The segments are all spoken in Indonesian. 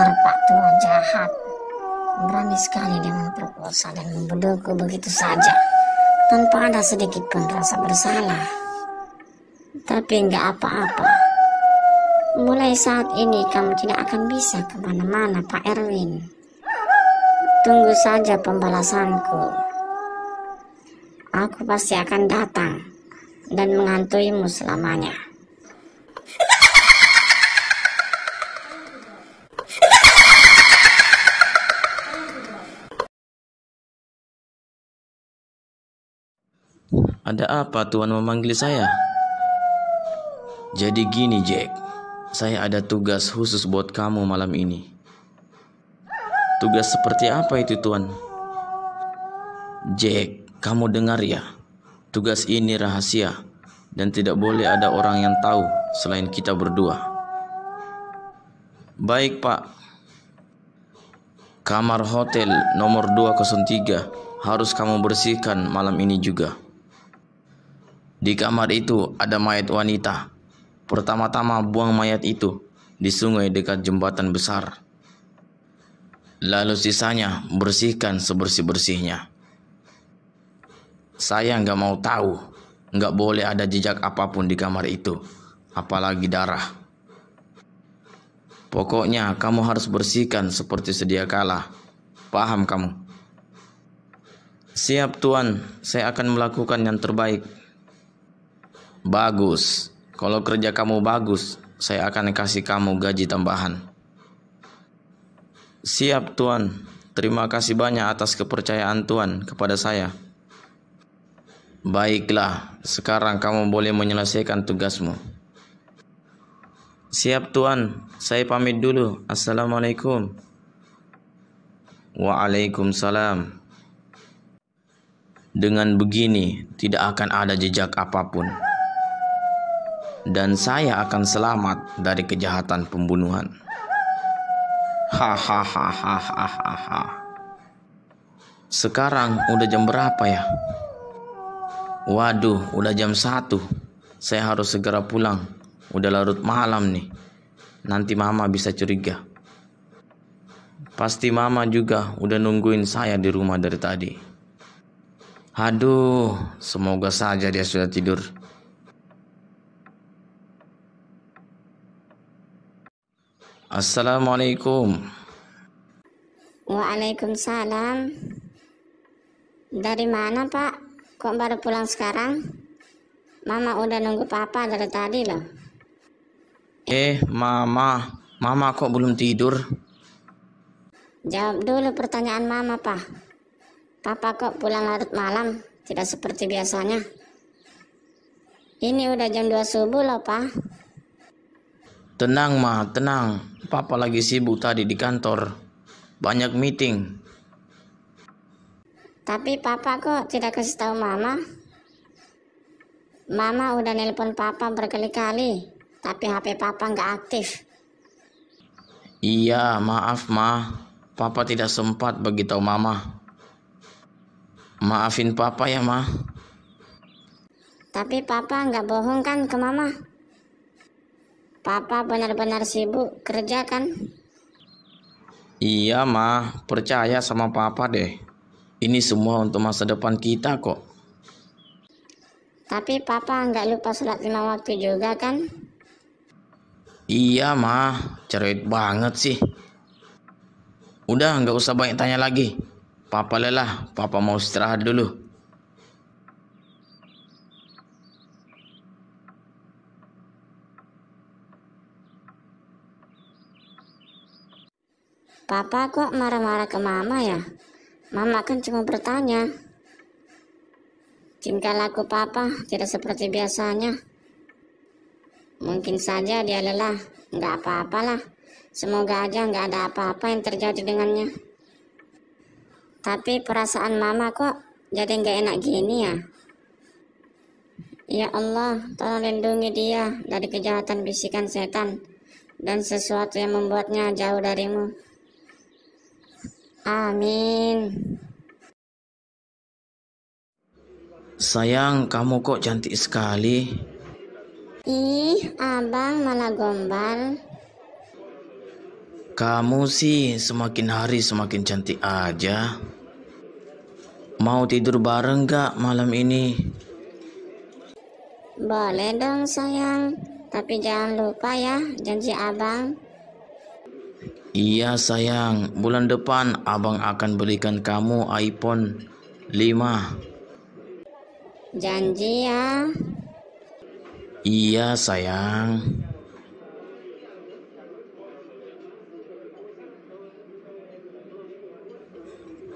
Pak tua jahat berani sekali dia memperkosa dan membodohku begitu saja tanpa ada sedikit pun rasa bersalah. Tapi nggak apa-apa. Mulai saat ini kamu tidak akan bisa kemana-mana Pak Erwin. Tunggu saja pembalasanku. Aku pasti akan datang dan mengantuimu selamanya. Ada apa Tuan memanggil saya? Jadi gini Jack, saya ada tugas khusus buat kamu malam ini. Tugas seperti apa itu Tuan? Jack, kamu dengar ya? Tugas ini rahasia dan tidak boleh ada orang yang tahu selain kita berdua. Baik, Pak. Kamar hotel nomor 203 harus kamu bersihkan malam ini juga. Di kamar itu ada mayat wanita. Pertama-tama buang mayat itu di sungai dekat jembatan besar. Lalu sisanya bersihkan sebersih-bersihnya. Saya nggak mau tahu. Nggak boleh ada jejak apapun di kamar itu. Apalagi darah. Pokoknya kamu harus bersihkan seperti sedia kala. Paham kamu? Siap tuan, saya akan melakukan yang terbaik. Bagus. Kalau kerja kamu bagus, saya akan kasih kamu gaji tambahan. Siap, Tuan. Terima kasih banyak atas kepercayaan Tuan kepada saya. Baiklah, sekarang kamu boleh menyelesaikan tugasmu. Siap, Tuan. Saya pamit dulu. Assalamualaikum. Waalaikumsalam. Dengan begini, tidak akan ada jejak apapun dan saya akan selamat dari kejahatan pembunuhan. Hahaha. Sekarang udah jam berapa ya? Waduh, udah jam satu. Saya harus segera pulang. Udah larut malam nih. Nanti mama bisa curiga. Pasti mama juga udah nungguin saya di rumah dari tadi. Aduh, semoga saja dia sudah tidur. Assalamualaikum. Waalaikumsalam. Dari mana Pak? Kok baru pulang sekarang? Mama udah nunggu Papa dari tadi loh. Eh, Mama. Mama kok belum tidur? Jawab dulu pertanyaan Mama, Pak. Papa kok pulang larut malam? Tidak seperti biasanya. Ini udah jam 2 subuh loh, Pak. Tenang mah, tenang. Papa lagi sibuk tadi di kantor. Banyak meeting. Tapi papa kok tidak kasih tahu mama? Mama udah nelpon papa berkali-kali, tapi HP papa nggak aktif. Iya, maaf ma. Papa tidak sempat beritahu mama. Maafin papa ya ma. Tapi papa nggak bohong kan ke mama? Papa benar-benar sibuk kerja kan? Iya, Ma. Percaya sama Papa deh. Ini semua untuk masa depan kita kok. Tapi Papa nggak lupa sholat lima waktu juga kan? Iya, Ma. Cerewet banget sih. Udah, nggak usah banyak tanya lagi. Papa lelah. Papa mau istirahat dulu. Papa kok marah-marah ke mama ya? Mama kan cuma bertanya. Tingkah laku papa tidak seperti biasanya. Mungkin saja dia lelah, nggak apa-apalah. Semoga aja nggak ada apa-apa yang terjadi dengannya. Tapi perasaan mama kok jadi nggak enak gini ya? Ya Allah, tolong lindungi dia dari kejahatan bisikan setan dan sesuatu yang membuatnya jauh darimu. Amin. Sayang, kamu kok cantik sekali. Ih, abang malah gombal. Kamu sih semakin hari semakin cantik aja. Mau tidur bareng gak malam ini? Boleh dong sayang, tapi jangan lupa ya janji abang. Iya sayang, bulan depan abang akan belikan kamu iPhone 5. Janji ya. Iya sayang.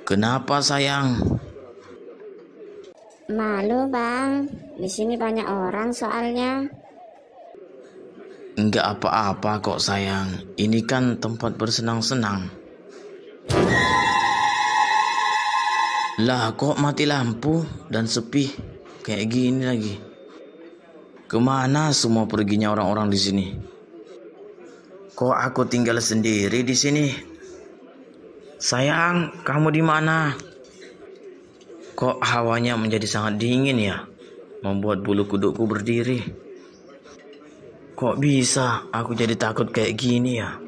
Kenapa sayang? Malu bang, di sini banyak orang soalnya. Enggak apa-apa kok sayang, ini kan tempat bersenang-senang. Lah kok mati lampu dan sepi kayak gini lagi. Kemana semua perginya orang-orang di sini? Kok aku tinggal sendiri di sini? Sayang, kamu di mana? Kok hawanya menjadi sangat dingin ya? Membuat bulu kudukku berdiri. Kok bisa aku jadi takut kayak gini ya?